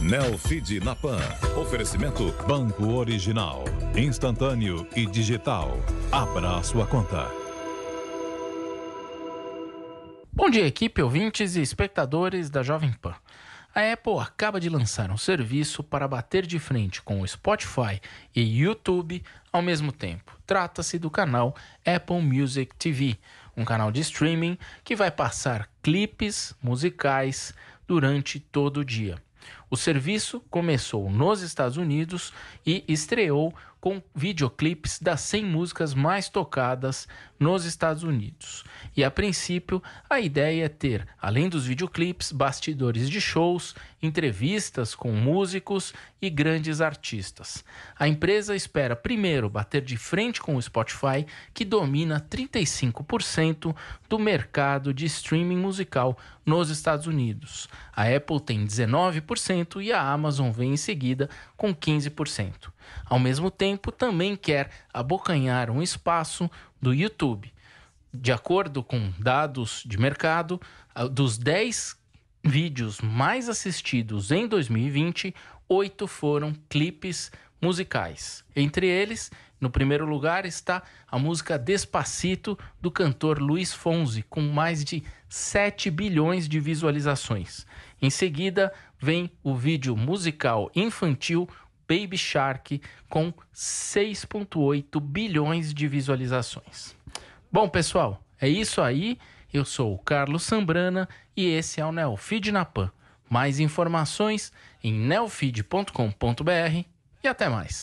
Nelfeed na Napan, Oferecimento Banco Original. Instantâneo e digital. Abra a sua conta. Bom dia, equipe, ouvintes e espectadores da Jovem Pan. A Apple acaba de lançar um serviço para bater de frente com o Spotify e YouTube ao mesmo tempo. Trata-se do canal Apple Music TV, um canal de streaming que vai passar clipes musicais durante todo o dia. O serviço começou nos Estados Unidos e estreou com videoclipes das 100 músicas mais tocadas nos Estados Unidos. E a princípio, a ideia é ter, além dos videoclipes, bastidores de shows, entrevistas com músicos e grandes artistas. A empresa espera primeiro bater de frente com o Spotify, que domina 35% do mercado de streaming musical nos Estados Unidos. A Apple tem 19% 10% e a Amazon vem em seguida com 15%. Ao mesmo tempo, também quer abocanhar um espaço do YouTube. De acordo com dados de mercado, dos 10 vídeos mais assistidos em 2020, 8 foram clipes musicais. Entre eles, no primeiro lugar está a música Despacito do cantor Luiz Fonsi com mais de 7 bilhões de visualizações. Em seguida, vem o vídeo musical infantil Baby Shark com 6.8 bilhões de visualizações. Bom, pessoal, é isso aí. Eu sou o Carlos Sambrana e esse é o Neofeed na Pan. Mais informações em neofeed.com.br e até mais.